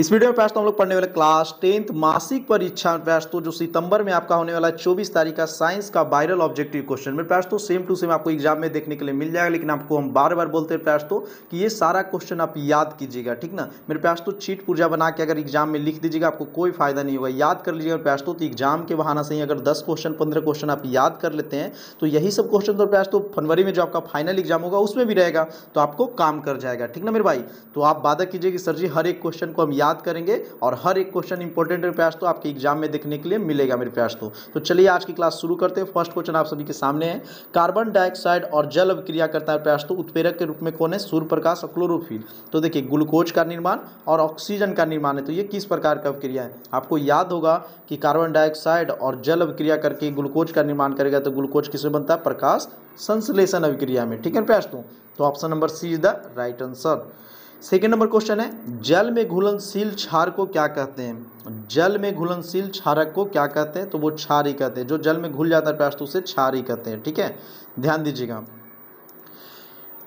इस वीडियो में पास हम लोग पढ़ने वाले क्लास टेंथ मासिक परीक्षा पास तो जो सितंबर में आपका होने वाला है चौबीस तारीख का साइंस का वायरल ऑब्जेक्टिव क्वेश्चन मेरे पैस तो सेम टू सेम आपको एग्जाम में देखने के लिए मिल जाएगा लेकिन आपको हम बार बार बोलते हैं पैस तो कि ये सारा क्वेश्चन आप याद कीजिएगा ठीक ना मेरे पैस तो चीट पूर्जा बना के अगर एग्जाम में लिख दीजिएगा आपको कोई फायदा नहीं होगा याद कर लीजिएगा पैस तो एग्जाम के बहाना से ही अगर दस क्वेश्चन पंद्रह क्वेश्चन आप याद कर लेते हैं तो यही सब क्वेश्चन तो पैस तो फरवरी में जो आपका फाइनल एग्जाम होगा उसमें भी रहेगा तो आपको काम कर जाएगा ठीक ना मेरे भाई तो आप वादा कीजिए कि सर जी हर एक क्वेश्चन को हम याद करेंगे और हर एक क्वेश्चन इंपॉर्टेंट मेरे प्यास तो आपके एग्जाम में देखने के लिए मिलेगा मेरे प्यास तो, तो चलिए आज की क्लास शुरू करते हैं फर्स्ट क्वेश्चन आप सभी के सामने है कार्बन डाइऑक्साइड और जल अभिक्रिया करता है प्यास तो उत्पेरक के रूप में कौन है सूर्य प्रकाश और क्लोरोफिल तो देखिए ग्लूकोज का निर्माण और ऑक्सीजन का निर्माण है तो ये किस प्रकार का अभिक्रिया है आपको याद होगा कि कार्बन डाइऑक्साइड और जल अभिक्रिया करके ग्लूकोज का निर्माण करेगा तो ग्लूकोज किसमें बनता है प्रकाश संश्लेषण अभिक्रिया में ठीक है प्यास तो option number C is the right answer second number question है जल में घुलनशील क्षार को क्या कहते हैं जल में घुलनशील क्षारक को क्या कहते हैं तो वो क्षार ही कहते हैं जो जल में घुल जाता है प्यास से तो उसे क्षार ही कहते हैं ठीक है ध्यान दीजिएगा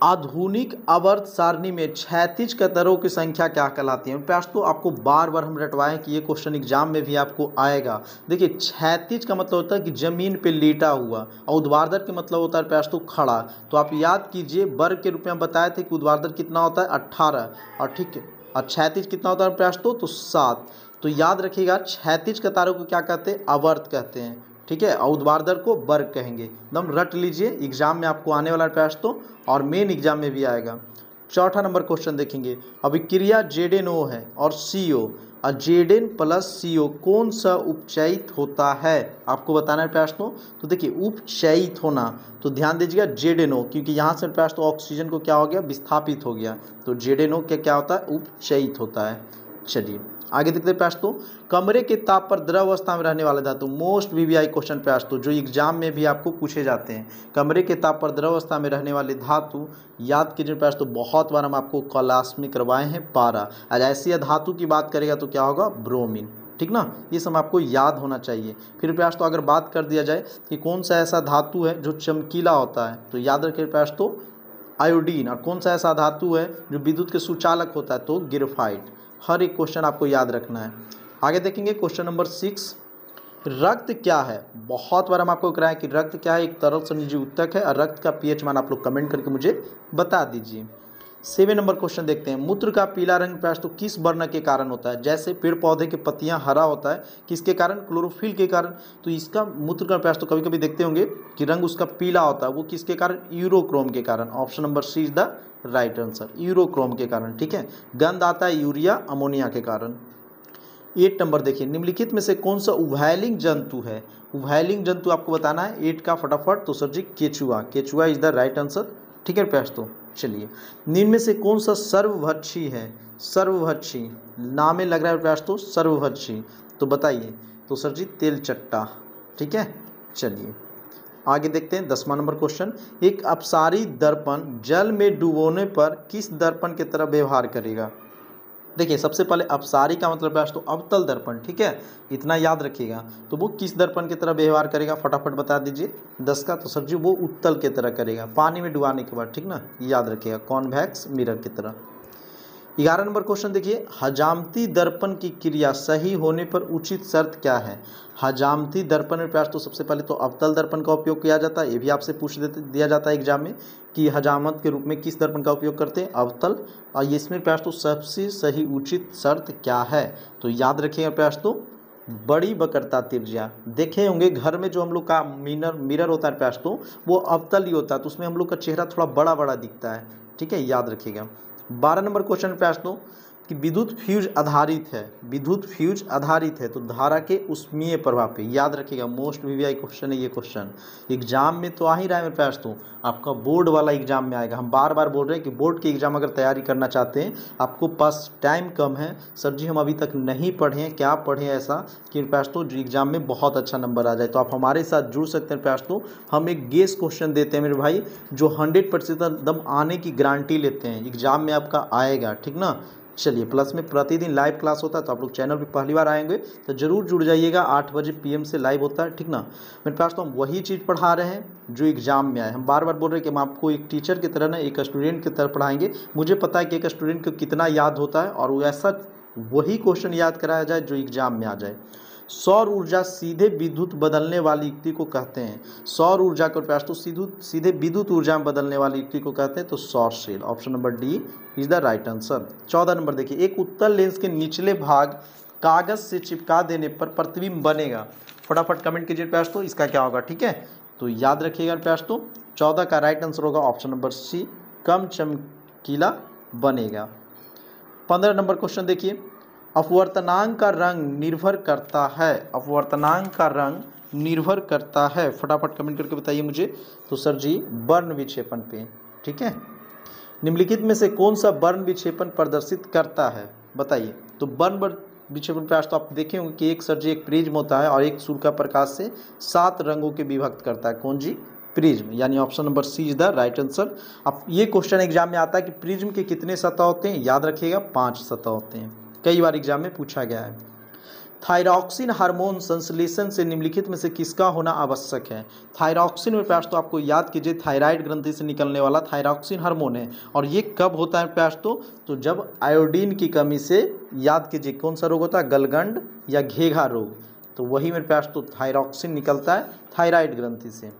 आधुनिक अवर्त सारणी में क्षैतिज कतरों की संख्या क्या कहलाती है प्यास तो आपको बार बार हम रटवाएं कि ये क्वेश्चन एग्जाम में भी आपको आएगा देखिए क्षैतिज का मतलब होता है कि ज़मीन पे लेटा हुआ और उद्वारधर के मतलब होता है प्यास तो खड़ा तो आप याद कीजिए वर्ग के रूप में बताए थे कि उद्वारधर कितना होता है अट्ठारह और ठीक है और क्षैतिज कितना होता है प्यास तो? तो सात तो याद रखिएगा क्षैतिज कतारों को क्या कहते हैं अवर्त कहते हैं ठीक है और उद्वार को वर्ग कहेंगे एकदम तो रट लीजिए एग्जाम में आपको आने वाला प्रयास तो और मेन एग्जाम में भी आएगा चौथा नंबर क्वेश्चन देखेंगे अभी क्रिया जेडेन ओ है और सी ओ और जेडेन प्लस सी ओ कौन सा उपचयित होता है आपको बताना है प्रश्नों तो।, तो देखिए उपचयित होना तो ध्यान दीजिएगा जेडेन ओ क्योंकि यहाँ से प्रश्न ऑक्सीजन तो को क्या हो गया विस्थापित हो गया तो जेडेन ओ क्या क्या होता है उपचयित होता है चलिए आगे देखते हैं प्यास्तों कमरे के ताप पर द्रव अवस्था में रहने वाले धातु मोस्ट वीवीआई क्वेश्चन प्यास्तों जो एग्जाम में भी आपको पूछे जाते हैं कमरे के ताप पर द्रव अवस्था में रहने वाले धातु याद कीजिए प्यास्तों बहुत बार हम आपको क्लास में करवाए हैं पारा और ऐसी धातु की बात करेगा तो क्या होगा ब्रोमिन ठीक ना ये सब आपको याद होना चाहिए फिर प्यास तो अगर बात कर दिया जाए कि कौन सा ऐसा धातु है जो चमकीला होता है तो याद रखिए प्यास तो आयोडीन और कौन सा ऐसा धातु है जो विद्युत के सुचालक होता है तो ग्रेफाइट हर एक क्वेश्चन आपको याद रखना है आगे देखेंगे क्वेश्चन नंबर सिक्स रक्त क्या है बहुत बार हम आपको कह रहे हैं कि रक्त क्या है एक तरल संयोजी उत्तक है और रक्त का पीएच मान आप लोग कमेंट करके मुझे बता दीजिए सेवन नंबर क्वेश्चन देखते हैं मूत्र का पीला रंग तो किस वर्ण के कारण होता है जैसे पेड़ पौधे के पत्तियां हरा होता है किसके कारण क्लोरोफिल के कारण तो इसका मूत्र का तो कभी कभी देखते होंगे कि रंग उसका पीला होता है वो किसके कारण यूरोक्रोम के कारण option number C is the right answer urochrome के कारण ठीक है गंध आता है यूरिया अमोनिया के कारण एट नंबर देखिए निम्नलिखित में से कौन सा उभैलिंग जंतु है उभैलिंग जंतु आपको बताना है एट का फटाफट तो सर जी केचुआ केचुआ इज द राइट आंसर ठीक है प्यास्तों चलिए निम्न से कौन सा सर्वभक्षी है सर्वभक्षी नाम लग रहा है तो सर्वभक्षी तो बताइए तो सर जी तेल चट्टा ठीक है चलिए आगे देखते हैं दसवां नंबर क्वेश्चन एक अपसारी दर्पण जल में डुबोने पर किस दर्पण की तरह व्यवहार करेगा देखिए सबसे पहले अपसारी का मतलब है तो अवतल दर्पण ठीक है इतना याद रखिएगा तो वो किस दर्पण की तरह व्यवहार करेगा फटाफट बता दीजिए दस का तो सर जी वो उत्तल की तरह करेगा पानी में डुबाने के बाद ठीक ना याद रखिएगा कॉन्वैक्स मिरर की तरह ग्यारह नंबर क्वेश्चन देखिए हजामती दर्पण की क्रिया सही होने पर उचित शर्त क्या है हजामती दर्पण में प्यार तो सबसे पहले तो अवतल दर्पण का उपयोग किया जाता है ये भी आपसे पूछ दिया जाता है एग्जाम में कि हजामत के रूप में किस दर्पण का उपयोग करते हैं अवतल और ये इसमें प्रयास तो सबसे सही उचित शर्त क्या है तो याद रखिएगा प्रयास तो बड़ी बकरता तिरजिया देखे होंगे घर में जो हम लोग का मिनर मिरर होता है प्यार तो वो अवतल ही होता है तो उसमें हम लोग का चेहरा थोड़ा बड़ा बड़ा दिखता है ठीक है याद रखिएगा बारह नंबर क्वेश्चन पे आज दो तो कि विद्युत फ्यूज आधारित है विद्युत फ्यूज आधारित है तो धारा के उष्मीय प्रभाव पे याद रखिएगा मोस्ट वी वी क्वेश्चन है ये क्वेश्चन एग्जाम में तो आ ही रहा है मेरे पास तो आपका बोर्ड वाला एग्जाम में आएगा हम बार बार बोल रहे हैं कि बोर्ड के एग्जाम अगर तैयारी करना चाहते हैं आपको पास टाइम कम है सर जी हम अभी तक नहीं पढ़े हैं क्या पढ़े हैं ऐसा कि मेरे पास तो एग्जाम में बहुत अच्छा नंबर आ जाए तो आप हमारे साथ जुड़ सकते हैं पास तो हम एक गेस क्वेश्चन देते हैं मेरे भाई जो हंड्रेड परसेंट एकदम आने की गारंटी लेते हैं एग्जाम में आपका आएगा ठीक ना चलिए प्लस में प्रतिदिन लाइव क्लास होता है तो आप लोग चैनल पर पहली बार आएंगे तो जरूर जुड़ जाइएगा आठ बजे पीएम से लाइव होता है ठीक ना मेरे पास तो हम वही चीज़ पढ़ा रहे हैं जो एग्जाम में आए हम बार बार बोल रहे हैं कि हम आपको एक टीचर की तरह ना एक स्टूडेंट की तरह पढ़ाएंगे मुझे पता है कि एक स्टूडेंट को कितना याद होता है और ऐसा वही क्वेश्चन याद कराया जाए जो एग्जाम में आ जाए सौर ऊर्जा सीधे विद्युत बदलने वाली युक्ति को कहते हैं सौर ऊर्जा का प्रयास तो सीधे विद्युत ऊर्जा में बदलने वाली युक्ति को कहते हैं तो सौर cell option number D is the right answer चौदह नंबर देखिए एक उत्तर लेंस के निचले भाग कागज से चिपका देने पर प्रतिबिंब बनेगा फटाफट कमेंट कीजिए प्यास तो इसका क्या होगा ठीक है तो याद रखिएगा प्यास तो चौदह का राइट आंसर होगा ऑप्शन नंबर सी कम चमकीला बनेगा पंद्रह नंबर क्वेश्चन देखिए अपवर्तनांग का रंग निर्भर करता है अपवर्तनांग का रंग निर्भर करता है फटाफट कमेंट करके बताइए मुझे तो सर जी वर्ण विक्षेपण पे ठीक है निम्नलिखित में से कौन सा वर्ण विक्षेपण प्रदर्शित करता है बताइए तो वर्ण विक्षेपण प्रयास तो आप देखें होंगे कि एक सर जी एक प्रिज्म होता है और एक सूर्य का प्रकाश से सात रंगों के विभक्त करता है कौन जी प्रिज्म यानी option number C is the right answer अब ये क्वेश्चन एग्जाम में आता है कि प्रिज्म के कितने सतह होते हैं याद रखिएगा पाँच सतह होते हैं कई बार एग्जाम में पूछा गया है थायरॉक्सिन हार्मोन संश्लेषण से निम्नलिखित में से किसका होना आवश्यक है थायरॉक्सिन में प्यास तो आपको याद कीजिए थायराइड ग्रंथि से निकलने वाला थायरॉक्सिन हार्मोन है और ये कब होता है प्यास तो, तो जब आयोडीन की कमी से याद कीजिए कौन सा रोग होता है गलगंड या घेघा रोग तो वही मेरे प्यास तो थायरॉक्सिन निकलता है थायराइड ग्रंथि से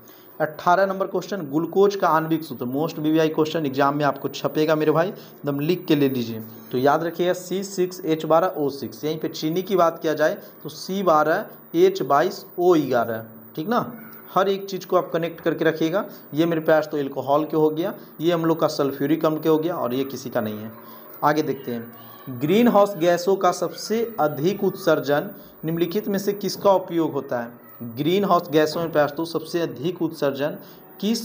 अट्ठारह नंबर क्वेश्चन ग्लूकोज का आणविक सूत्र मोस्ट बीवीआई क्वेश्चन एग्जाम में आपको छपेगा मेरे भाई एकदम तो लिख के ले लीजिए तो याद रखिएगा सी सिक्स एच बारह ओ सिक्स यहीं पर चीनी की बात किया जाए तो सी बारह एच बाईस ओ ग्यारह ठीक ना हर एक चीज़ को आप कनेक्ट करके रखिएगा ये मेरे पास तो एल्कोहल के हो गया ये हम लोग का सल्फ्यूरिक अम्ल के हो गया और ये किसी का नहीं है आगे देखते हैं ग्रीन हाउस गैसों का सबसे अधिक उत्सर्जन निम्नलिखित में से किसका उपयोग होता है ग्रीन हाउस गैसों में दोस्तों सबसे अधिक उत्सर्जन किस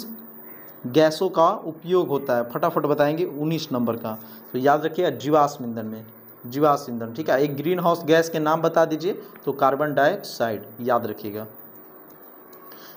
गैसों का उपयोग होता है फटाफट बताएंगे उन्नीस नंबर का तो याद रखिए जीवाश्म ईंधन में जीवाश्म ईंधन ठीक है एक ग्रीन हाउस गैस के नाम बता दीजिए तो कार्बन डाइऑक्साइड याद रखिएगा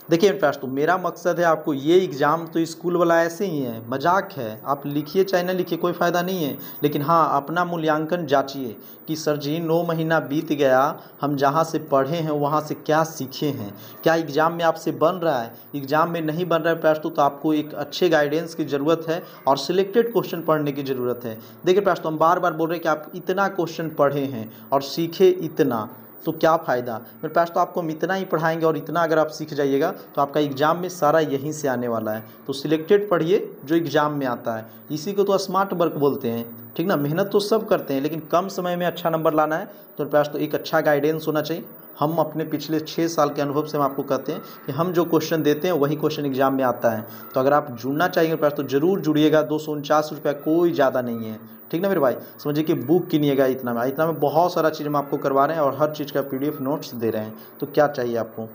देखिए इनफ्रास्ट तो मेरा मकसद है आपको ये एग्ज़ाम तो स्कूल वाला ऐसे ही है मजाक है आप लिखिए चाहे ना लिखिए कोई फ़ायदा नहीं है लेकिन हाँ अपना मूल्यांकन जांचिए कि सर जी नौ महीना बीत गया हम जहाँ से पढ़े हैं वहाँ से क्या सीखे हैं क्या एग्ज़ाम में आपसे बन रहा है एग्ज़ाम में नहीं बन रहा है प्रास्तु तो, तो आपको एक अच्छे गाइडेंस की ज़रूरत है और सिलेक्टेड क्वेश्चन पढ़ने की ज़रूरत है देखिए प्रास्तु तो हम बार बार बोल रहे हैं कि आप इतना क्वेश्चन पढ़े हैं और सीखे इतना तो क्या फ़ायदा मेरे पास तो आपको हम इतना ही पढ़ाएंगे और इतना अगर आप सीख जाइएगा तो आपका एग्ज़ाम में सारा यहीं से आने वाला है तो सिलेक्टेड पढ़िए जो एग्ज़ाम में आता है इसी को तो स्मार्ट वर्क बोलते हैं ठीक ना मेहनत तो सब करते हैं लेकिन कम समय में अच्छा नंबर लाना है तो मेरे पास तो एक अच्छा गाइडेंस होना चाहिए हम अपने पिछले छः साल के अनुभव से हम आपको कहते हैं कि हम जो क्वेश्चन देते हैं वही क्वेश्चन एग्जाम में आता है तो अगर आप जुड़ना चाहिए मेरे पास तो ज़रूर जुड़िएगा दो सौ उनचास रुपया कोई ज़्यादा नहीं है ठीक ना मेरे भाई समझिए कि बुक किनिएगा इतना में हाँ, इतना में बहुत सारा चीज़ हम आपको करवा रहे हैं और हर चीज़ का पीडीएफ नोट्स दे रहे हैं तो क्या चाहिए आपको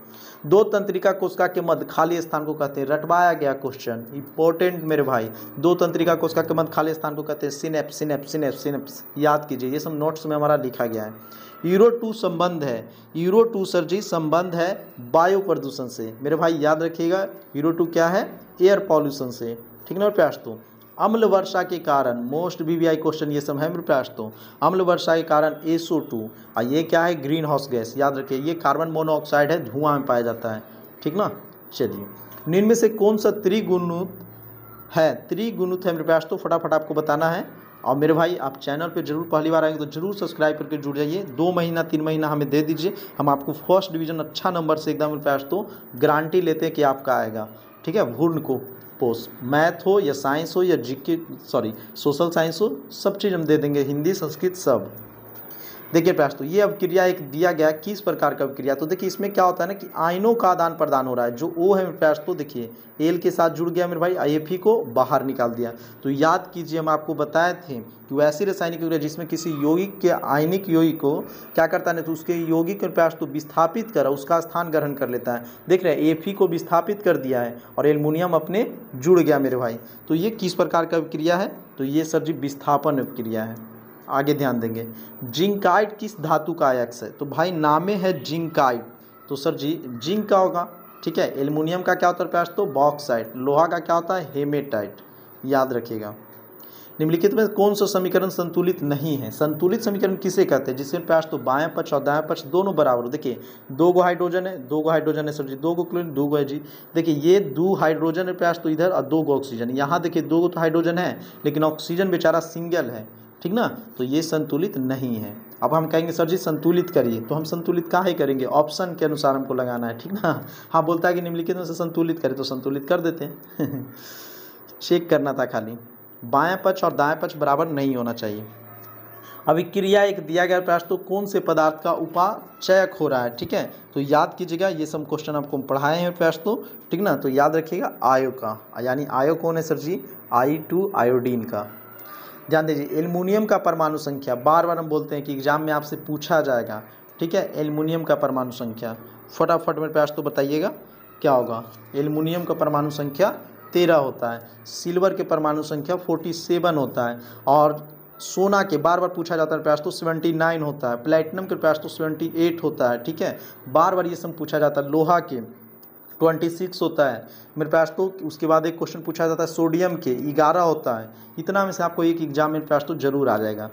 दो तंत्रिका कोशिका के मध्य खाली स्थान को कहते हैं रटवाया गया क्वेश्चन इंपॉर्टेंट मेरे भाई दो तंत्रिका कोशिका के मध्य खाली स्थान को कहते हैं सिनेप सिनेप सिनेप सिनेप्स याद कीजिए ये सब नोट्स में हमारा लिखा गया है यूरो टू संबंध है यूरो टू सर जी संबंध है वायु प्रदूषण से मेरे भाई याद रखिएगा यूरो टू क्या है एयर पॉल्यूशन से ठीक ना प्यास तो अम्ल वर्षा के कारण मोस्ट बीबीआई क्वेश्चन ये सब है मेरे तो। अम्ल वर्षा के कारण एसओ टू और ये क्या है ग्रीन हाउस गैस याद रखिए ये कार्बन मोनोऑक्साइड है धुआं में पाया जाता है ठीक ना चलिए निम्न से कौन सा त्रिगुणुत है त्रिगुणुत है मेरे तो, फटाफट आपको बताना है और मेरे भाई आप चैनल पे जरूर पहली बार आएंगे तो जरूर सब्सक्राइब करके जुड़ जाइए दो महीना तीन महीना हमें दे दीजिए हम आपको फर्स्ट डिवीजन अच्छा नंबर से एकदम प्रयास तो गारंटी लेते हैं कि आपका आएगा ठीक है भूर्ण को पोस्ट मैथ हो या साइंस हो या जीके सॉरी सोशल साइंस हो सब चीज़ हम दे देंगे हिंदी संस्कृत सब देखिए प्रयास तो ये अब क्रिया एक दिया गया किस प्रकार का क्रिया तो देखिए इसमें क्या होता है ना कि आयनों का आदान प्रदान हो रहा है जो ओ है प्रयास तो देखिए एल के साथ जुड़ गया मेरे भाई आई एफ ई को बाहर निकाल दिया तो याद कीजिए हम आपको बताए थे कि वो ऐसी रासायनिक क्रिया जिसमें किसी यौगिक के आयनिक यौगिक को क्या करता है तो उसके यौगिक प्रयास तो विस्थापित कर उसका स्थान ग्रहण कर लेता है देख रहे हैं एफ ई e को विस्थापित कर दिया है और एलमोनियम अपने जुड़ गया मेरे भाई तो ये किस प्रकार का क्रिया है तो ये सर जी विस्थापन क्रिया है आगे ध्यान देंगे जिंकाइट किस धातु का आयक्स है तो भाई नामे है जिंकाइट तो सर जी जिंक का होगा ठीक है एल्युमिनियम का क्या होता है प्रयास तो बॉक्साइट लोहा का क्या होता है हेमेटाइट याद रखिएगा निम्नलिखित में कौन सा समीकरण संतुलित नहीं है संतुलित समीकरण किसे कहते हैं जिसमें प्रयास तो बाएं पक्ष और दाएं पक्ष दोनों बराबर हो देखिए दो गो हाइड्रोजन है दो गो हाइड्रोजन है सर जी दो गो क्लोरीन दो गो है जी देखिए ये दो हाइड्रोजन है प्रयास तो इधर और दो गो ऑक्सीजन यहाँ देखिए दो गो तो हाइड्रोजन है लेकिन ऑक्सीजन बेचारा सिंगल है ठीक ना तो ये संतुलित नहीं है अब हम कहेंगे सर जी संतुलित करिए तो हम संतुलित ही करेंगे ऑप्शन के अनुसार हमको लगाना है ठीक ना हाँ बोलता है कि निम्नलिखित में से संतुलित करें तो संतुलित कर देते हैं चेक करना था खाली बाया पक्ष और दाएं पक्ष बराबर नहीं होना चाहिए अभी क्रिया एक दिया गया प्रयास तो कौन से पदार्थ का उपाचयक हो रहा है ठीक है तो याद कीजिएगा ये सब क्वेश्चन आपको पढ़ाए हैं प्रयास तो ठीक ना तो याद रखिएगा आयो का यानी आयो कौन है sir ji I two iodine का ध्यान दीजिए एल्युमिनियम का परमाणु संख्या बार बार हम बोलते हैं कि एग्जाम में आपसे पूछा जाएगा ठीक है एल्युमिनियम का परमाणु संख्या फटाफट मेरे पास तो बताइएगा क्या होगा एल्युमिनियम का परमाणु संख्या तेरह होता है सिल्वर के परमाणु संख्या फोर्टी सेवन होता है और सोना के बार बार पूछा जाता है प्रयास तो सेवेंटी नाइन होता है प्लेटिनम के प्रयास तो सेवेंटी एट होता है ठीक है बार बार ये सब पूछा जाता है लोहा के ट्वेंटी सिक्स होता है मेरे पास तो उसके बाद एक क्वेश्चन पूछा जाता है सोडियम के ग्यारह होता है इतना में से आपको एक एग्जाम मेरे पास तो जरूर आ जाएगा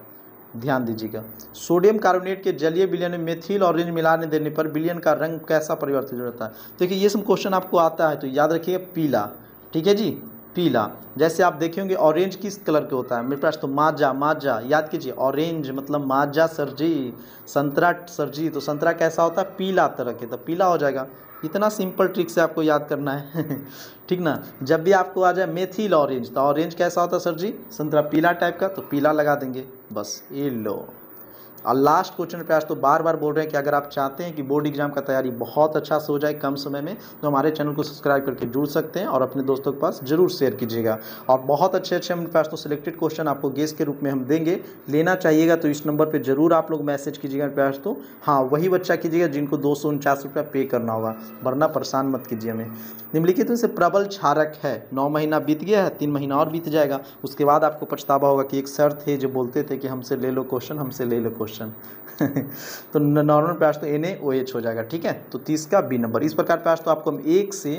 ध्यान दीजिएगा सोडियम कार्बोनेट के जलीय बिलियन में मेथिल ऑरेंज मिलाने देने पर बिलियन का रंग कैसा परिवर्तित होता है देखिए ये सब क्वेश्चन आपको आता है तो याद रखिए पीला ठीक है जी पीला जैसे आप देखेंगे ऑरेंज किस कलर के होता है मेरे पास तो माजा माजा याद कीजिए ऑरेंज मतलब माजा सर जी संतरा सर जी तो संतरा कैसा होता है पीला तरह के तो पीला हो जाएगा इतना सिंपल ट्रिक से आपको याद करना है ठीक ना जब भी आपको आ जाए मेथिल ऑरेंज तो ऑरेंज कैसा होता है सर जी संतरा पीला टाइप का तो पीला लगा देंगे बस ये लो और लास्ट क्वेश्चन पे आज तो बार बार बोल रहे हैं कि अगर आप चाहते हैं कि बोर्ड एग्जाम का तैयारी बहुत अच्छा से हो जाए कम समय में तो हमारे चैनल को सब्सक्राइब करके जुड़ सकते हैं और अपने दोस्तों के पास जरूर शेयर कीजिएगा और बहुत अच्छे अच्छे हम पास तो सिलेक्टेड क्वेश्चन आपको गेस के रूप में हम देंगे लेना चाहिएगा तो इस नंबर पर जरूर आप लोग मैसेज कीजिएगा प्यास तो हाँ वही बच्चा कीजिएगा जिनको दो सौ पे करना होगा वरना परेशान मत कीजिए हमें निम्नलिखित में से प्रबल छारक है नौ महीना बीत गया है तीन महीना और बीत जाएगा उसके बाद आपको पछतावा होगा कि एक सर थे जो बोलते थे कि हमसे ले लो क्वेश्चन हमसे ले लो क्वेश्चन क्वेश्चन तो नॉर्मल प्याज तो एन ए ओ एच हो जाएगा ठीक है तो तीस का बी नंबर इस प्रकार प्याज तो आपको हम एक से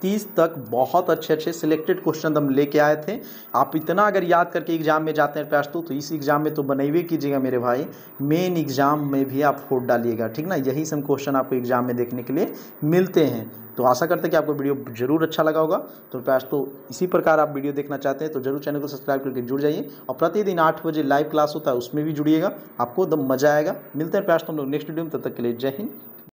तीस तक बहुत अच्छे अच्छे सिलेक्टेड क्वेश्चन हम लेके आए थे आप इतना अगर याद करके एग्जाम में जाते हैं प्यास तो, तो इस एग्जाम में तो बनाइए कीजिएगा मेरे भाई मेन एग्जाम में भी आप फोट डालिएगा ठीक ना यही सब क्वेश्चन आपको एग्जाम में देखने के लिए मिलते हैं तो आशा करते हैं कि आपको वीडियो जरूर अच्छा लगा होगा तो प्यास तो इसी प्रकार आप वीडियो देखना चाहते हैं तो जरूर चैनल को सब्सक्राइब करके जुड़ जाइए और प्रतिदिन आठ बजे लाइव क्लास होता है उसमें भी जुड़िएगा आपको एकदम मजा आएगा मिलते हैं प्यास तो हम लोग नेक्स्ट वीडियो में तब तक के लिए जय हिंद